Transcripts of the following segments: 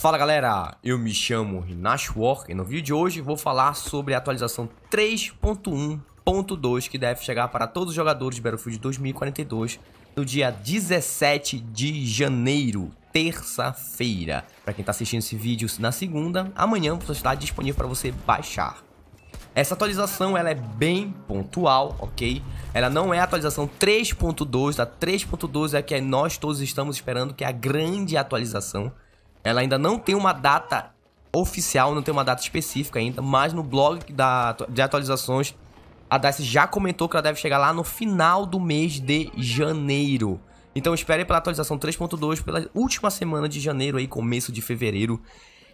Fala galera, eu me chamo Rinash Walker e no vídeo de hoje vou falar sobre a atualização 3.1.2 que deve chegar para todos os jogadores de Battlefield 2042 no dia 17 de janeiro, terça-feira. Para quem está assistindo esse vídeo na segunda, amanhã está disponível para você baixar. Essa atualização ela é bem pontual, ok? Ela não é a atualização 3.2, a 3.2 é a que nós todos estamos esperando, que é a grande atualização ela ainda não tem uma data oficial, não tem uma data específica ainda, mas no blog da, de atualizações, a DICE já comentou que ela deve chegar lá no final do mês de janeiro. Então espere pela atualização 3.2, pela última semana de janeiro aí, começo de fevereiro.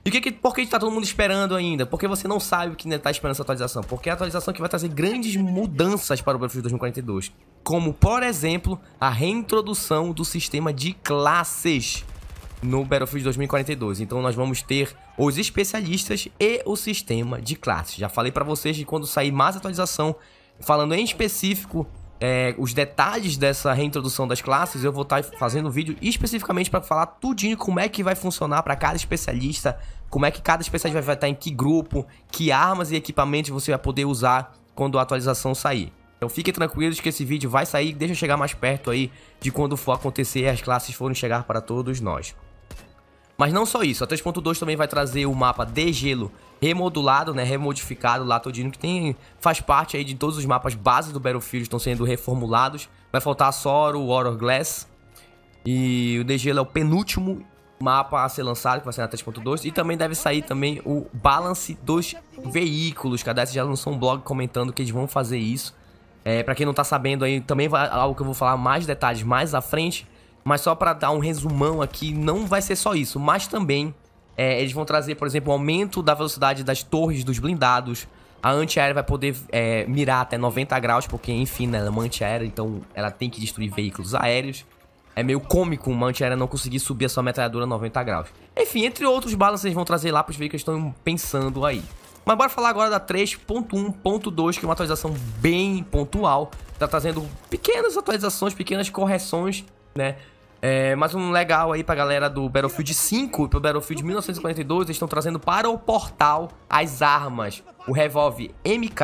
E que, que, por que está todo mundo esperando ainda? Porque você não sabe o que está esperando essa atualização. Porque é a atualização que vai trazer grandes mudanças para o Battlefield 2042. Como, por exemplo, a reintrodução do sistema de classes no Battlefield 2042. Então nós vamos ter os especialistas e o sistema de classes. Já falei para vocês que quando sair mais atualização, falando em específico é, os detalhes dessa reintrodução das classes, eu vou estar tá fazendo um vídeo especificamente para falar tudinho como é que vai funcionar para cada especialista, como é que cada especialista vai estar em que grupo, que armas e equipamentos você vai poder usar quando a atualização sair. Então fiquem tranquilos que esse vídeo vai sair, deixa eu chegar mais perto aí de quando for acontecer e as classes forem chegar para todos nós. Mas não só isso, a 3.2 também vai trazer o mapa de gelo remodulado, né, remodificado lá todinho, que tem, faz parte aí de todos os mapas base do Battlefield estão sendo reformulados. Vai faltar só o Horror Glass e o de gelo é o penúltimo mapa a ser lançado, que vai ser na 3.2, e também deve sair também o balance dos veículos, cada vez já lançou um blog comentando que eles vão fazer isso. É, para quem não tá sabendo aí, também vai, algo que eu vou falar mais detalhes mais à frente, mas só para dar um resumão aqui, não vai ser só isso, mas também é, eles vão trazer, por exemplo, o aumento da velocidade das torres dos blindados. A antiaérea vai poder é, mirar até 90 graus, porque, enfim, né, ela é uma antiaérea, então ela tem que destruir veículos aéreos. É meio cômico uma antiaérea não conseguir subir a sua metralhadora 90 graus. Enfim, entre outros balanços eles vão trazer lá para os veículos que estão pensando aí. Mas bora falar agora da 3.1.2, que é uma atualização bem pontual. Tá trazendo pequenas atualizações, pequenas correções, né? É, mas um legal aí pra galera do Battlefield 5 e pro Battlefield 1942, eles estão trazendo para o portal as armas. O revólver MK,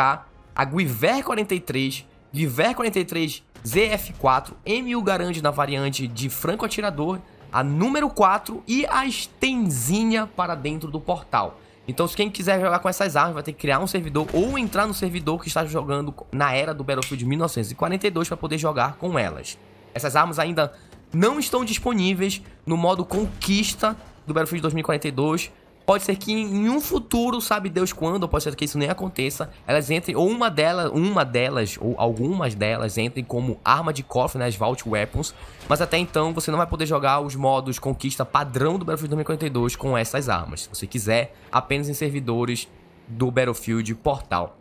a Guiver 43, Guiver 43 ZF4, m Garande na variante de franco atirador, a número 4 e a Stenzinha para dentro do portal. Então, se quem quiser jogar com essas armas, vai ter que criar um servidor ou entrar no servidor que está jogando na era do Battlefield 1942 para poder jogar com elas. Essas armas ainda não estão disponíveis no modo conquista do Battlefield 2042. Pode ser que em um futuro, sabe Deus quando, pode ser que isso nem aconteça, elas entrem, ou uma delas, uma delas, ou algumas delas entrem como arma de cofre, né, Vault Weapons, mas até então você não vai poder jogar os modos conquista padrão do Battlefield 2042 com essas armas, se você quiser, apenas em servidores do Battlefield Portal.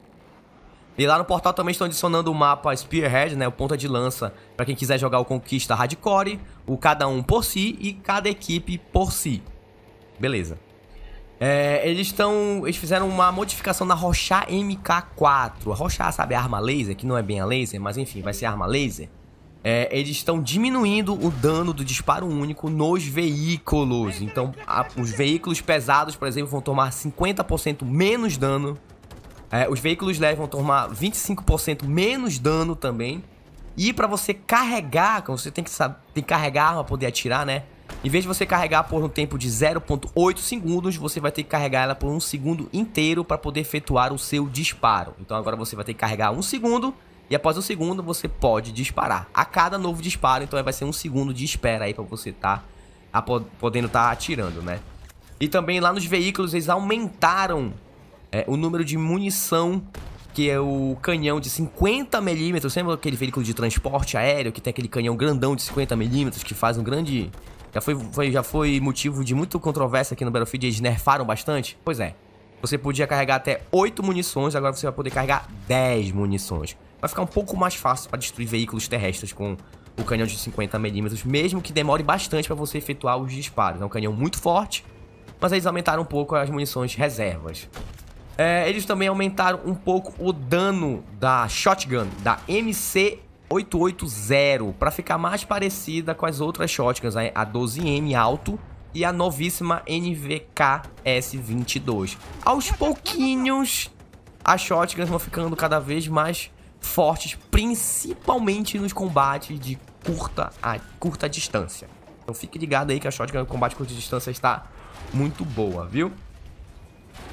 E lá no portal também estão adicionando o mapa Spearhead, né, o ponta de lança, para quem quiser jogar o Conquista Hardcore, o cada um por si e cada equipe por si. Beleza. É, eles estão. Eles fizeram uma modificação na Rocha MK4. A Rocha, sabe, a é arma laser, que não é bem a laser, mas enfim, vai ser arma laser. É, eles estão diminuindo o dano do disparo único nos veículos. Então, a, os veículos pesados, por exemplo, vão tomar 50% menos dano é, os veículos levam a tomar 25% menos dano também. E para você carregar, você tem que, tem que carregar para poder atirar, né? Em vez de você carregar por um tempo de 0.8 segundos, você vai ter que carregar ela por um segundo inteiro para poder efetuar o seu disparo. Então agora você vai ter que carregar um segundo e após um segundo você pode disparar. A cada novo disparo, então vai ser um segundo de espera aí para você tá, tá podendo estar tá atirando, né? E também lá nos veículos eles aumentaram é, o número de munição que é o canhão de 50 milímetros. Lembra aquele veículo de transporte aéreo que tem aquele canhão grandão de 50 milímetros que faz um grande... Já foi, foi, já foi motivo de muita controvérsia aqui no Battlefield, eles nerfaram bastante? Pois é. Você podia carregar até 8 munições, agora você vai poder carregar 10 munições. Vai ficar um pouco mais fácil para destruir veículos terrestres com o canhão de 50mm, mesmo que demore bastante para você efetuar os disparos. É um canhão muito forte, mas eles aumentaram um pouco as munições reservas. É, eles também aumentaram um pouco o dano da shotgun, da MC 880, para ficar mais parecida com as outras shotguns, né? a 12M alto e a novíssima NVK S22. Aos pouquinhos, as shotguns vão ficando cada vez mais fortes, principalmente nos combates de curta, a curta distância. Então fique ligado aí que a shotgun de combate curta distância está muito boa, viu?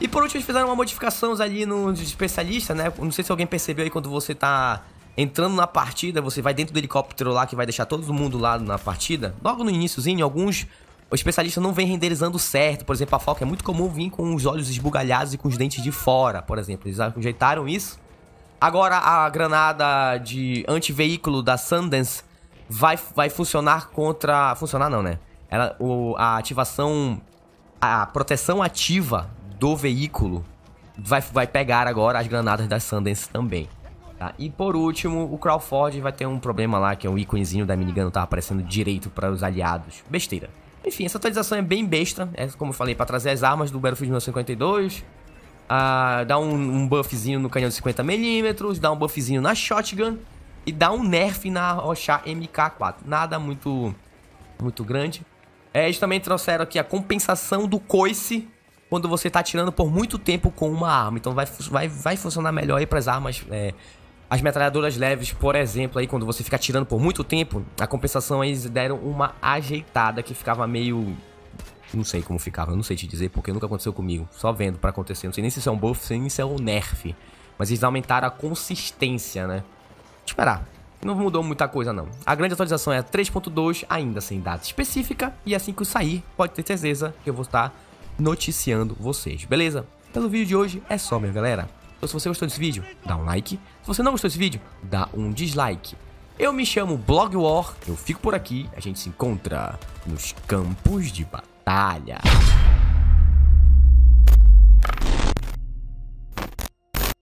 E por último, eles fizeram uma modificação ali no especialista, né? Não sei se alguém percebeu aí quando você tá entrando na partida, você vai dentro do helicóptero lá que vai deixar todo mundo lá na partida. Logo no iníciozinho, alguns especialistas não vem renderizando certo. Por exemplo, a Falca é muito comum vir com os olhos esbugalhados e com os dentes de fora, por exemplo. Eles ajeitaram isso. Agora a granada de anti-veículo da Sundance vai, vai funcionar contra... Funcionar não, né? Ela, o, a ativação... A proteção ativa do veículo vai, vai pegar agora as granadas da Sundance também. Tá? E por último, o Crawford vai ter um problema lá, que é um íconezinho da minigun não tá aparecendo direito para os aliados. Besteira. Enfim, essa atualização é bem besta, é como eu falei, para trazer as armas do Battlefield 1952, ah, dá um, um, buffzinho no canhão de 50mm, dá um buffzinho na shotgun e dá um nerf na Rochar MK4. Nada muito, muito grande. É, eles também trouxeram aqui a compensação do coice quando você tá atirando por muito tempo com uma arma. Então vai, vai, vai funcionar melhor aí pras armas. É, as metralhadoras leves, por exemplo, aí quando você fica atirando por muito tempo, a compensação eles deram uma ajeitada que ficava meio. Não sei como ficava, não sei te dizer, porque nunca aconteceu comigo. Só vendo para acontecer. Não sei nem se isso é um buff, nem se é um nerf. Mas eles aumentaram a consistência, né? Vou esperar. Não mudou muita coisa, não. A grande atualização é 3.2, ainda sem data específica. E assim que eu sair, pode ter certeza que eu vou estar noticiando vocês, beleza? Pelo então, vídeo de hoje é só, minha galera. Então, se você gostou desse vídeo, dá um like. Se você não gostou desse vídeo, dá um dislike. Eu me chamo Blog War, eu fico por aqui, a gente se encontra nos campos de batalha.